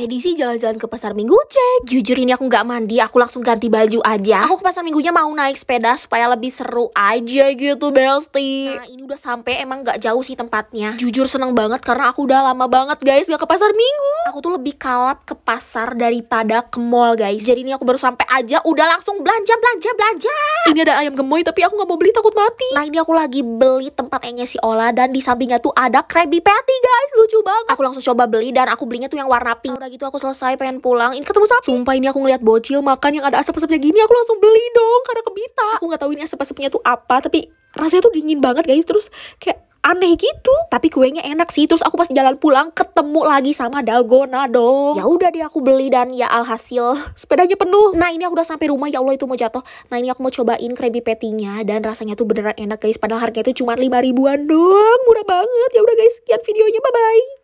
edisi jalan-jalan ke pasar minggu cek Jujur ini aku gak mandi, aku langsung ganti baju aja Aku ke pasar minggunya mau naik sepeda supaya lebih seru aja gitu Besti Nah ini udah sampai emang gak jauh sih tempatnya Jujur seneng banget karena aku udah lama banget guys gak ke pasar minggu Aku tuh lebih kalap ke pasar daripada ke mall guys Jadi ini aku baru sampai aja udah langsung belanja belanja belanja Ini ada ayam gemoy tapi aku gak mau beli takut mati Nah ini aku lagi beli tempat engnya si Ola dan di sampingnya tuh ada Krabby Patty guys Lucu banget Aku langsung coba beli dan aku belinya tuh yang warna pink gitu aku selesai pengen pulang ini ketemu sapi sumpah ini aku ngeliat bocil makan yang ada asap-asapnya gini aku langsung beli dong karena kebita aku nggak tahu ini asap-asapnya tuh apa tapi rasanya tuh dingin banget guys terus kayak aneh gitu tapi kuenya enak sih terus aku pas jalan pulang ketemu lagi sama dalgona dong ya udah deh aku beli dan ya alhasil sepedanya penuh nah ini aku udah sampai rumah ya allah itu mau jatuh nah ini aku mau cobain krebi patty-nya dan rasanya tuh beneran enak guys padahal harganya tuh cuma lima ribuan doang murah banget ya udah guys sekian videonya bye bye